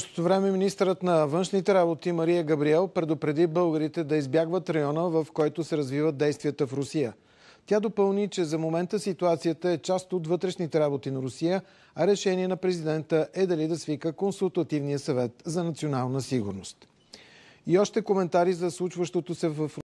същото време министърът на външните работи Мария Габриел предупреди българите да избягват района, в който се развиват действията в Русия. Тя допълни, че за момента ситуацията е част от вътрешните работи на Русия, а решение на президента е дали да свика Консултативния съвет за национална сигурност. И още коментари за случващото се в